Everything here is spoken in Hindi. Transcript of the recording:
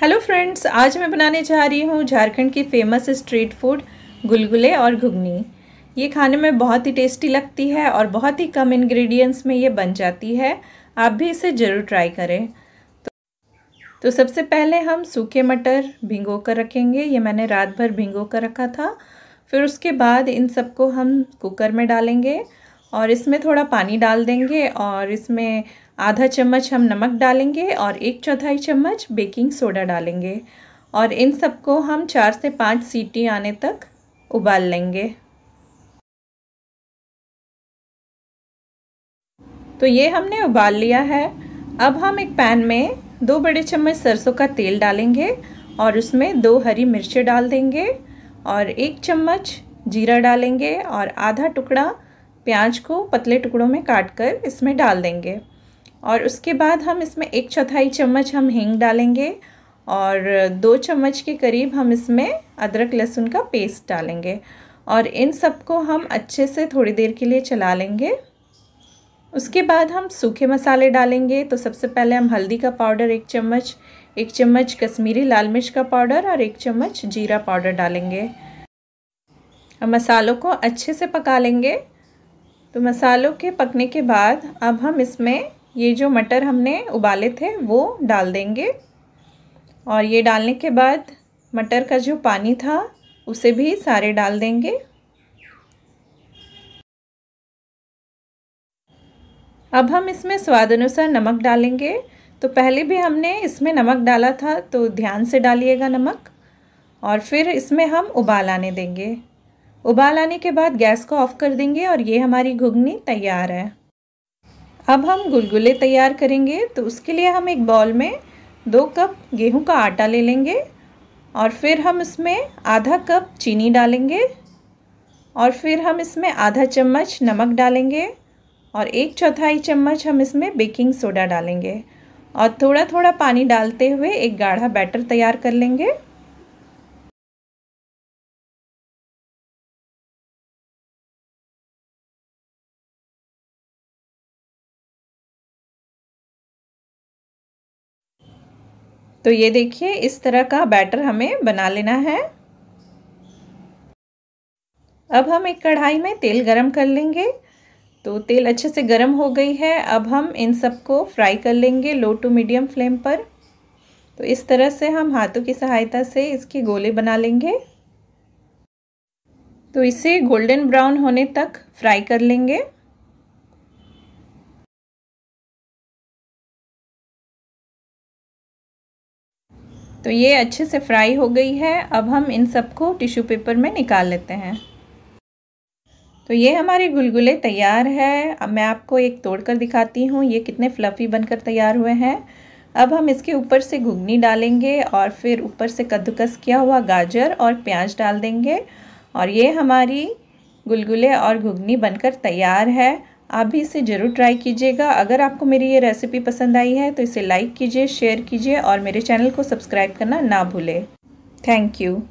हेलो फ्रेंड्स आज मैं बनाने जा रही हूँ झारखंड की फेमस स्ट्रीट फूड गुलगुले और घुगनी ये खाने में बहुत ही टेस्टी लगती है और बहुत ही कम इंग्रेडिएंट्स में ये बन जाती है आप भी इसे ज़रूर ट्राई करें तो, तो सबसे पहले हम सूखे मटर भिंगो कर रखेंगे ये मैंने रात भर भिंगो कर रखा था फिर उसके बाद इन सबको हम कुकर में डालेंगे और इसमें थोड़ा पानी डाल देंगे और इसमें आधा चम्मच हम नमक डालेंगे और एक चौथाई चम्मच बेकिंग सोडा डालेंगे और इन सबको हम चार से पाँच सीटी आने तक उबाल लेंगे तो ये हमने उबाल लिया है अब हम एक पैन में दो बड़े चम्मच सरसों का तेल डालेंगे और उसमें दो हरी मिर्चें डाल देंगे और एक चम्मच जीरा डालेंगे और आधा टुकड़ा प्याज को पतले टुकड़ों में काट कर इसमें डाल देंगे और उसके बाद हम इसमें एक चौथाई चम्मच हम हींग डालेंगे और दो चम्मच के करीब हम इसमें अदरक लहसुन का पेस्ट डालेंगे और इन सबको हम अच्छे से थोड़ी देर के लिए चला लेंगे उसके बाद हम सूखे मसाले डालेंगे तो सबसे पहले हम हल्दी का पाउडर एक चम्मच एक चम्मच कश्मीरी लाल मिर्च का पाउडर और एक चम्मच जीरा पाउडर डालेंगे हम मसालों को अच्छे से पका लेंगे तो मसालों के पकने के बाद अब हम इसमें ये जो मटर हमने उबाले थे वो डाल देंगे और ये डालने के बाद मटर का जो पानी था उसे भी सारे डाल देंगे अब हम इसमें स्वाद अनुसार नमक डालेंगे तो पहले भी हमने इसमें नमक डाला था तो ध्यान से डालिएगा नमक और फिर इसमें हम उबाल आने देंगे उबाल आने के बाद गैस को ऑफ कर देंगे और ये हमारी घुगनी तैयार है अब हम गुलगुले तैयार करेंगे तो उसके लिए हम एक बॉल में दो कप गेहूं का आटा ले लेंगे और फिर हम इसमें आधा कप चीनी डालेंगे और फिर हम इसमें आधा चम्मच नमक डालेंगे और एक चौथाई चम्मच हम इसमें बेकिंग सोडा डालेंगे और थोड़ा थोड़ा पानी डालते हुए एक गाढ़ा बैटर तैयार कर लेंगे तो ये देखिए इस तरह का बैटर हमें बना लेना है अब हम एक कढ़ाई में तेल गरम कर लेंगे तो तेल अच्छे से गरम हो गई है अब हम इन सबको फ्राई कर लेंगे लो टू मीडियम फ्लेम पर तो इस तरह से हम हाथों की सहायता से इसके गोले बना लेंगे तो इसे गोल्डन ब्राउन होने तक फ्राई कर लेंगे तो ये अच्छे से फ्राई हो गई है अब हम इन सबको टिश्यू पेपर में निकाल लेते हैं तो ये हमारे गुलगुले तैयार है अब मैं आपको एक तोड़ कर दिखाती हूँ ये कितने फ्लफ़ी बनकर तैयार हुए हैं अब हम इसके ऊपर से घुगनी डालेंगे और फिर ऊपर से कद्दूकस किया हुआ गाजर और प्याज डाल देंगे और ये हमारी गुलगुले और घुगनी बनकर तैयार है आप भी इसे ज़रूर ट्राई कीजिएगा अगर आपको मेरी ये रेसिपी पसंद आई है तो इसे लाइक कीजिए शेयर कीजिए और मेरे चैनल को सब्सक्राइब करना ना भूलें थैंक यू